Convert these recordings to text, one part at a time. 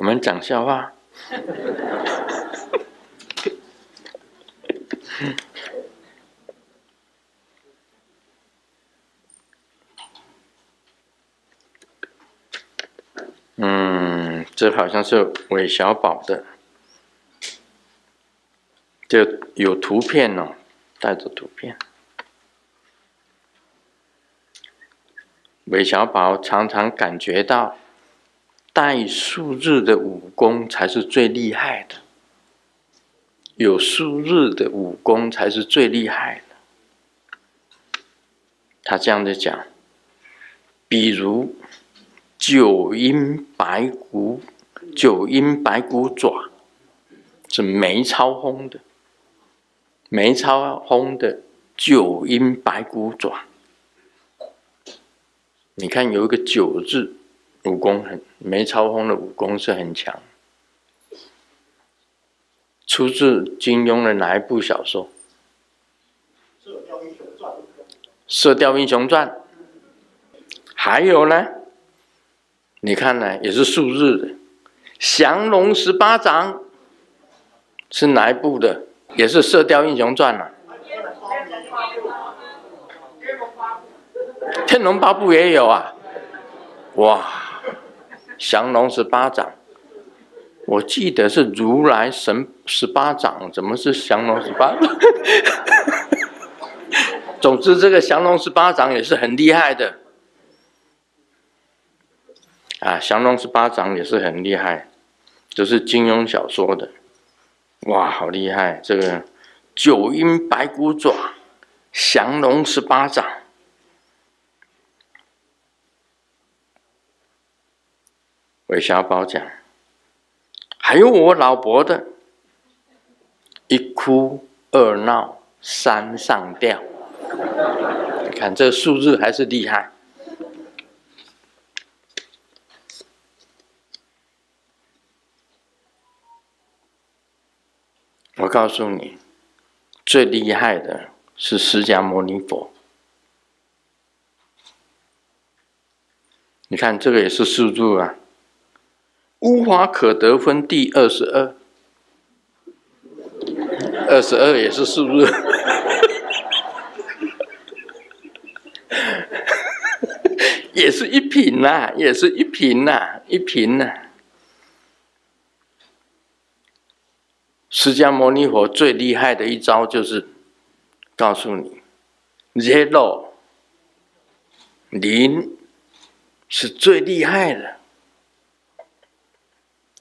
我们讲笑话。嗯，这好像是韦小宝的，就有图片哦，带着图片。韦小宝常常感觉到。带数日的武功才是最厉害的，有数日的武功才是最厉害的。他这样的讲，比如九阴白骨，九阴白骨爪是梅超风的，梅超风的九阴白骨爪，你看有一个九字。武功很，梅超风的武功是很强。出自金庸的哪一部小说？《射雕英雄传》。《射雕英雄传》。还有呢？你看呢？也是数日的，降龙十八掌是哪一部的？也是《射雕英雄传》啊。天龙八部也有啊。哇！降龙十八掌，我记得是如来神十八掌，怎么是降龙十八掌？总之，这个降龙十八掌也是很厉害的。啊，降龙十八掌也是很厉害，这是金庸小说的。哇，好厉害！这个九阴白骨爪，降龙十八掌。韦小宝讲：“还有我老婆的，一哭二闹三上吊，你看这数字还是厉害。我告诉你，最厉害的是释迦牟尼佛。你看这个也是四字啊。”无法可得分，第二十二，二十二也是是不是？也是一品呐，也是一品呐，一品呐。释迦牟尼佛最厉害的一招就是告诉你，zero 零是最厉害的。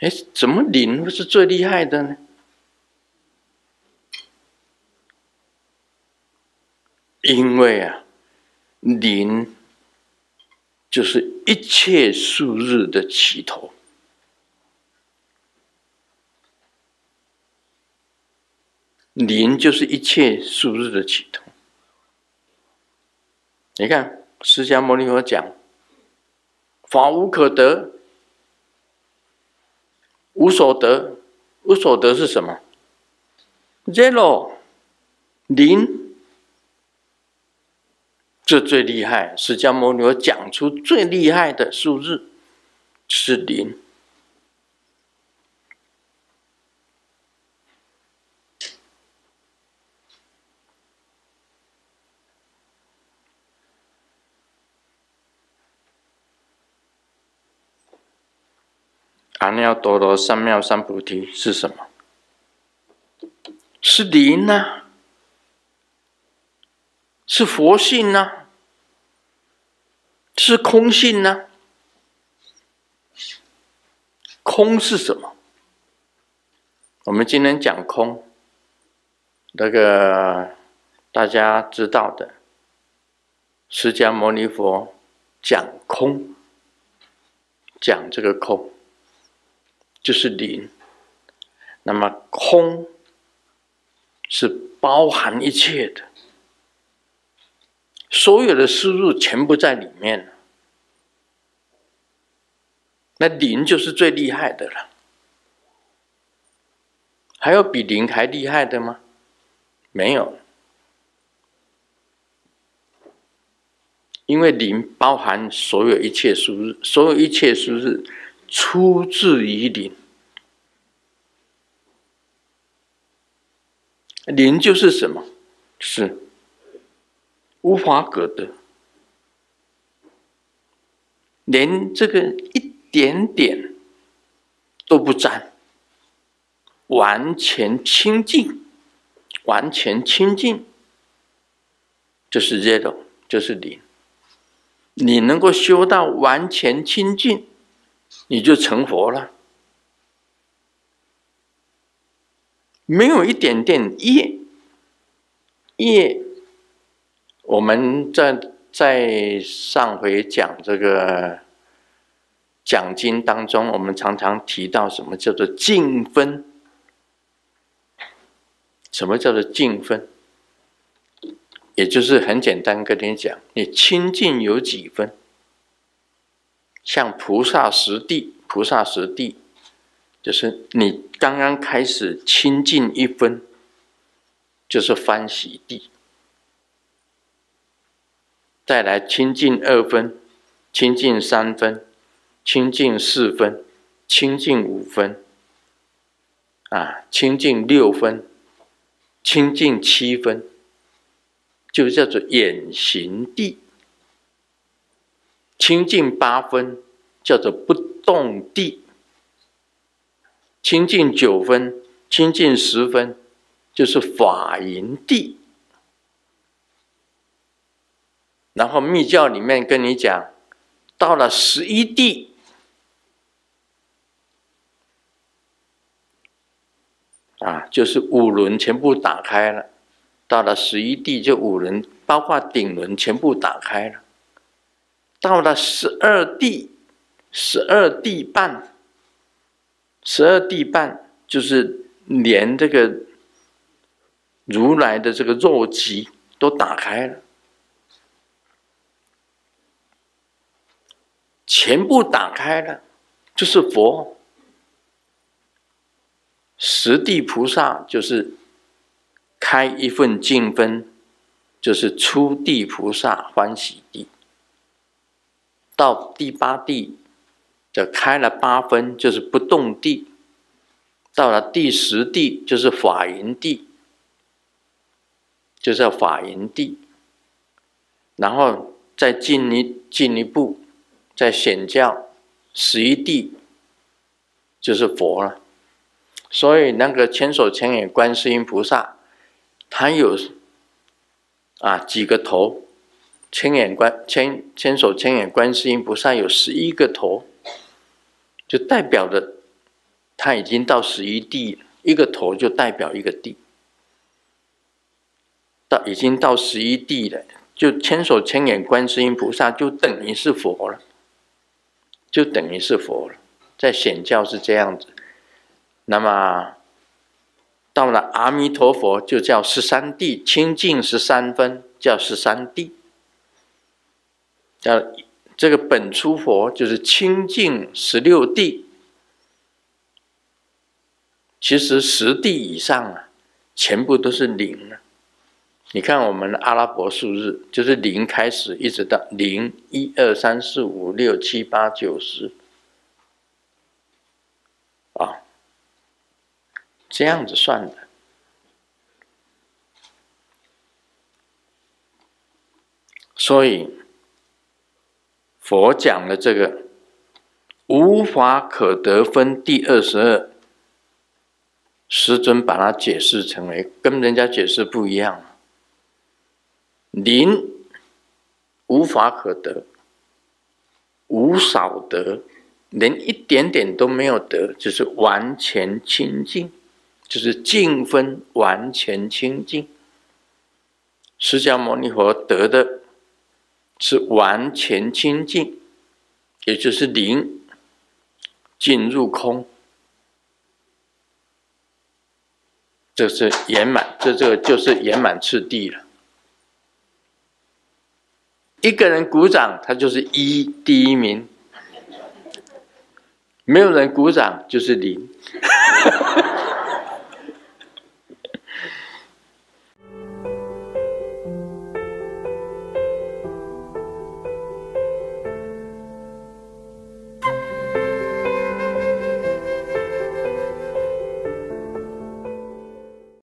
哎，怎么零是最厉害的呢？因为啊，零就是一切数日的起头，零就是一切数日的起头。你看，释迦牟尼佛讲，法无可得。无所得，无所得是什么？zero，零，这最厉害。释迦牟尼佛讲出最厉害的数字是零。阿耨多罗三藐三菩提是什么？是灵呢？是佛性呢？是空性呢？空是什么？我们今天讲空，那个大家知道的，释迦牟尼佛讲空，讲这个空。就是零，那么空是包含一切的，所有的输入全部在里面了。那零就是最厉害的了。还有比零还厉害的吗？没有，因为零包含所有一切输入，所有一切输入。出自于零，零就是什么？是无法可得，连这个一点点都不沾，完全清净，完全清净，就是这种，就是零。你能够修到完全清净。你就成佛了，没有一点点业业。我们在在上回讲这个讲经当中，我们常常提到什么叫做净分？什么叫做净分？也就是很简单跟你讲，你清净有几分？像菩萨实地，菩萨实地，就是你刚刚开始清净一分，就是欢喜地；再来清净二分，清净三分，清净四分，清净五分，啊，清净六分，清净七分，就叫做眼行地。清净八分叫做不动地，清净九分，清净十分，就是法营地。然后密教里面跟你讲，到了十一地，啊，就是五轮全部打开了，到了十一地就五轮，包括顶轮全部打开了。到了十二地，十二地半，十二地半就是连这个如来的这个肉集都打开了，全部打开了，就是佛。十地菩萨就是开一份净分，就是初地菩萨欢喜地。到第八地，就开了八分，就是不动地；到了第十地，就是法云地，就是法云地。然后再进一进一步，再显教十一地，就是佛了。所以那个千手千眼观世音菩萨，他有啊几个头？千眼观千千手千眼观世音菩萨有十一个头，就代表着他已经到十一地，一个头就代表一个地，到已经到十一地了，就千手千眼观世音菩萨就等于是佛了，就等于是佛了，在显教是这样子，那么到了阿弥陀佛就叫十三地清净十三分叫十三地。但这个本初佛就是清净十六地，其实十地以上啊，全部都是零了。你看，我们阿拉伯数日就是零开始，一直到零一二三四五六七八九十啊，这样子算的。所以。佛讲的这个“无法可得分”，第二十二，师尊把它解释成为跟人家解释不一样。零无法可得，无少得，连一点点都没有得，就是完全清净，就是净分完全清净。释迦牟尼佛得的。是完全清净，也就是零进入空，这是圆满，这这个就是圆满次第了。一个人鼓掌，他就是一第一名；没有人鼓掌，就是零。